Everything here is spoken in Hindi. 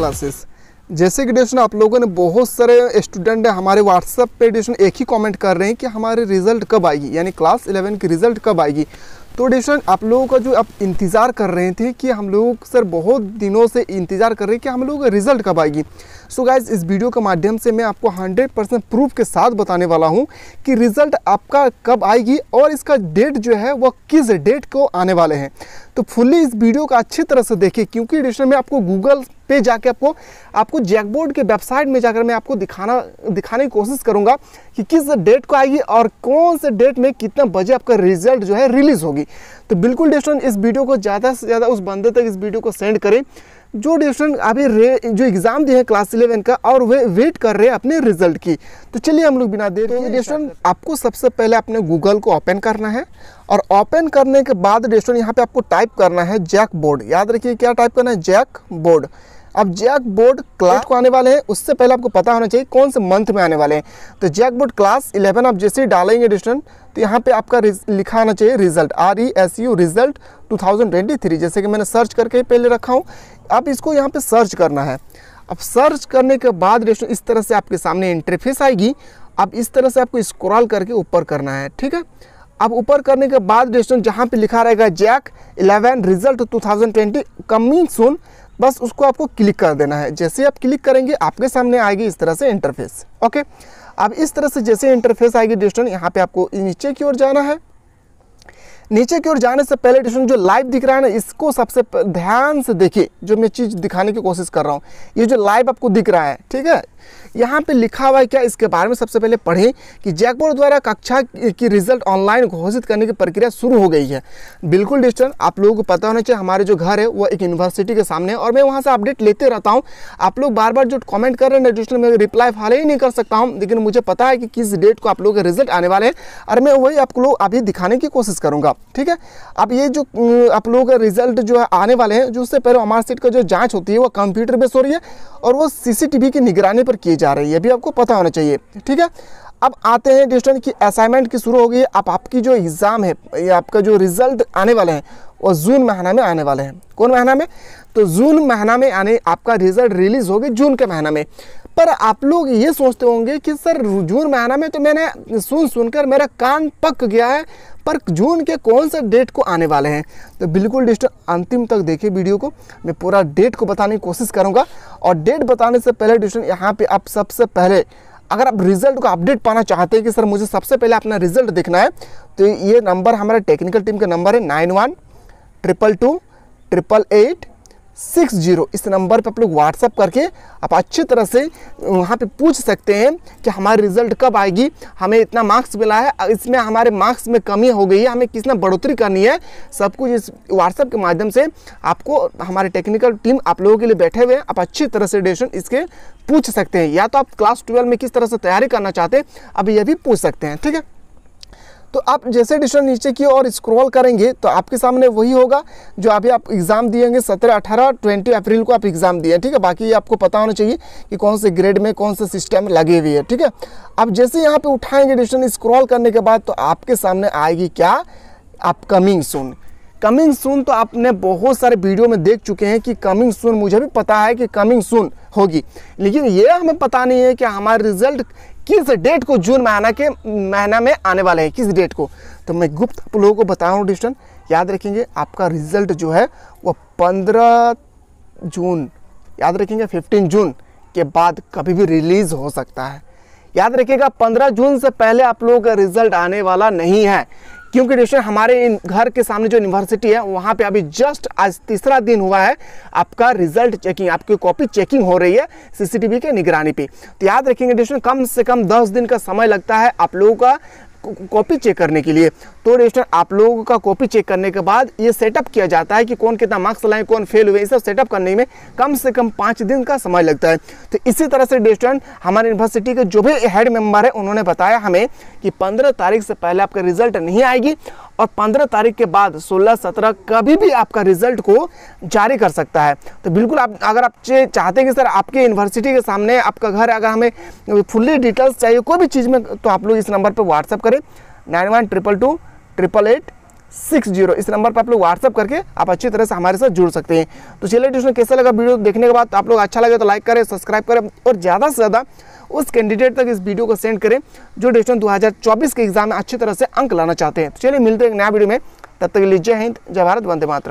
क्लासेस जैसे कि डिशन आप लोगों ने बहुत सारे स्टूडेंट हमारे व्हाट्सएप पे डिशन एक ही कमेंट कर रहे हैं कि हमारे रिज़ल्ट कब आएगी यानी क्लास 11 की रिज़ल्ट कब आएगी तो डिशन आप लोगों का जो आप इंतज़ार कर रहे थे कि हम लोग सर बहुत दिनों से इंतज़ार कर रहे हैं कि हम लोग रिज़ल्ट कब आएगी सो so गाइज इस वीडियो के माध्यम से मैं आपको हंड्रेड परसेंट प्रूफ के साथ बताने वाला हूँ कि रिज़ल्ट आपका कब आएगी और इसका डेट जो है वह किस डेट को आने वाले हैं तो फुल्ली इस वीडियो को अच्छी तरह से देखें क्योंकि ड्यूशन में आपको गूगल पे जाके आपको आपको जैकबोर्ड के वेबसाइट में जाकर मैं आपको दिखाना दिखाने की कोशिश करूंगा कि किस डेट को आएगी और कौन से डेट में कितना बजे आपका रिजल्ट जो है रिलीज़ होगी तो बिल्कुल स्टूडेंट इस वीडियो को ज़्यादा से ज़्यादा उस बंदे तक इस वीडियो को सेंड करें जो स्टूडेंट अभी जो एग्ज़ाम दिए हैं क्लास इलेवन का और वे वेट कर रहे हैं अपने रिजल्ट की तो चलिए हम लोग बिना देर तो स्टूडेंट आपको सबसे पहले अपने गूगल को ओपन करना है और ओपन करने के बाद स्टूडेंट यहाँ पे आपको टाइप करना है जैक बोर्ड याद रखिए क्या टाइप करना है जैक बोर्ड अब जैक बोर्ड क्लास को आने वाले हैं उससे पहले आपको पता होना चाहिए कौन से मंथ में आने वाले हैं तो जैक बोर्ड क्लास इलेवन आप जैसे ही डालेंगे डिस्टेंट तो यहाँ पे आपका लिखा आना चाहिए result R E S U result 2023 जैसे कि मैंने सर्च करके पहले रखा हूँ अब इसको यहाँ पर सर्च करना है अब सर्च करने के बाद रेस्टोरेंट इस तरह से आपके सामने इंटरफेस आएगी अब इस तरह से आपको स्क्रॉल करके ऊपर करना है ठीक है अब ऊपर करने के बाद रेस्टोरेंट जहाँ पर लिखा रहेगा JAC eleven result 2020 coming soon बस उसको आपको क्लिक कर देना है जैसे आप क्लिक करेंगे आपके सामने आएगी इस तरह से इंटरफेस ओके अब इस तरह से जैसे इंटरफेस आएगी डिस्टन यहाँ पे आपको नीचे की ओर जाना है नीचे की ओर जाने से पहले डिस्टन जो लाइव दिख रहा है ना इसको सबसे ध्यान से देखिए जो मैं चीज़ दिखाने की कोशिश कर रहा हूँ ये जो लाइव आपको दिख रहा है ठीक है यहाँ पे लिखा हुआ है क्या इसके बारे में सबसे पहले पढ़ें कि जैकबोर्ड द्वारा कक्षा की रिजल्ट ऑनलाइन घोषित करने की प्रक्रिया शुरू हो गई है बिल्कुल डिस्टेंस आप लोगों को पता होना चाहिए हमारे जो घर है वो एक यूनिवर्सिटी के सामने और मैं वहाँ से अपडेट लेते रहता हूँ आप लोग बार बार जो कॉमेंट कर रहे हैं डिस्टर में रिप्लाई फाले ही नहीं कर सकता हूँ लेकिन मुझे पता है कि किस डेट को आप लोगों के रिजल्ट आने वाले हैं और मैं वही आप लोग अभी दिखाने की कोशिश करूँगा ठीक है अब ये जो आप लोगों का रिजल्ट जो है आने वाले हैं जो उससे पहले हमारे सीट का जो जाँच होती है वो कंप्यूटर बेस हो रही है और वो सीसीटीवी की निगरानी पर किए जा रही है ये भी आपको पता होना चाहिए ठीक है अब आते हैं डिस्टेंट की असाइनमेंट की शुरू हो गई अब आपकी जो एग्ज़ाम है या आपका जो रिज़ल्ट आने वाले हैं वो जून महीना में आने वाले हैं कौन महीना में तो जून महीना में आने आपका रिज़ल्ट रिलीज़ होगी जून के महीना में पर आप लोग ये सोचते होंगे कि सर जून महीना में तो मैंने सुन सुनकर मेरा कान पक गया है पर जून के कौन से डेट को आने वाले हैं तो बिल्कुल डिस्टेंट अंतिम तक देखिए वीडियो को मैं पूरा डेट को बताने की कोशिश करूँगा और डेट बताने से पहले डिस्टेंट यहाँ पर आप सबसे पहले अगर आप रिजल्ट को अपडेट पाना चाहते हैं कि सर मुझे सबसे पहले अपना रिजल्ट देखना है तो ये नंबर हमारा टेक्निकल टीम का नंबर है nine one triple two triple eight six zero इस नंबर पे आप लोग व्हाट्सअप करके आप अच्छी तरह से वहाँ पे पूछ सकते हैं कि हमारे रिज़ल्ट कब आएगी हमें इतना मार्क्स मिला है इसमें हमारे मार्क्स में कमी हो गई है हमें किसना बढ़ोतरी करनी है सब कुछ इस व्हाट्सअप के माध्यम से आपको हमारे टेक्निकल टीम आप लोगों के लिए बैठे हुए हैं आप अच्छी तरह से डिसीशन इसके पूछ सकते हैं या तो आप क्लास ट्वेल्व में किस तरह से तैयारी करना चाहते हैं अब यह भी पूछ सकते हैं ठीक है तो आप जैसे डिस्टेंस नीचे की और स्क्रॉल करेंगे तो आपके सामने वही होगा जो अभी आप एग्ज़ाम दिएंगे सत्रह अठारह ट्वेंटी अप्रैल को आप एग्ज़ाम दिए ठीक है बाकी आपको पता होना चाहिए कि कौन से ग्रेड में कौन से सिस्टम लगे हुए है ठीक है अब जैसे यहाँ पर उठाएंगे डिस्टेंस स्क्रॉल करने के बाद तो आपके सामने आएगी क्या अपकमिंग सुन कमिंग सुन तो आपने बहुत सारे वीडियो में देख चुके हैं कि कमिंग सुन मुझे भी पता है कि कमिंग सुन होगी लेकिन ये हमें पता नहीं है कि हमारे रिजल्ट किस डेट को जून महीना के महीना में आने वाले हैं किस डेट को तो मैं गुप्त आप लोगों को बता रहा हूँ डिस्टन याद रखेंगे आपका रिजल्ट जो है वह पंद्रह जून याद रखेंगे फिफ्टीन जून के बाद कभी भी रिलीज़ हो सकता है याद रखिएगा 15 जून से पहले आप लोगों का रिजल्ट आने वाला नहीं है क्योंकि ट्यूशन हमारे घर के सामने जो यूनिवर्सिटी है वहाँ पे अभी जस्ट आज तीसरा दिन हुआ है आपका रिजल्ट चेकिंग आपकी कॉपी चेकिंग हो रही है सीसीटीवी के निगरानी पे तो याद रखेंगे ट्यूशन कम से कम दस दिन का समय लगता है आप लोगों का कॉपी चेक करने के लिए तो रजिस्टर आप लोगों का कॉपी चेक करने के बाद ये सेटअप किया जाता है कि कौन कितना मार्क्स लाए कौन फेल हुए ये सब सेटअप करने में कम से कम पाँच दिन का समय लगता है तो इसी तरह से रजिस्टर हमारे यूनिवर्सिटी के जो भी हेड मेम्बर है उन्होंने बताया हमें कि पंद्रह तारीख से पहले आपका रिजल्ट नहीं आएगी और 15 तारीख के बाद 16-17 कभी भी आपका रिजल्ट को जारी कर सकता है तो बिल्कुल आप अगर आप चाहते हैं कि सर आपके यूनिवर्सिटी के सामने आपका घर अगर हमें फुल्ली डिटेल्स चाहिए कोई भी चीज़ में तो आप लोग इस नंबर पर व्हाट्सअप करें nine one triple two triple eight six zero इस नंबर पर आप लोग व्हाट्सअप करके आप अच्छी तरह से हमारे साथ जुड़ सकते हैं तो चलिए ट्यूशन कैसा लगा वीडियो देखने के बाद आप लोग अच्छा लगे तो लाइक करें सब्सक्राइब करें और ज़्यादा से ज़्यादा उस कैंडिडेट तक इस वीडियो को सेंड करें जो ट्यूशन दो के एग्जाम में अच्छी तरह से अंक लाना चाहते हैं तो चलिए मिलते हैं एक नया वीडियो में तब तक लीजिए हिंद जय भारत वंदे मात्र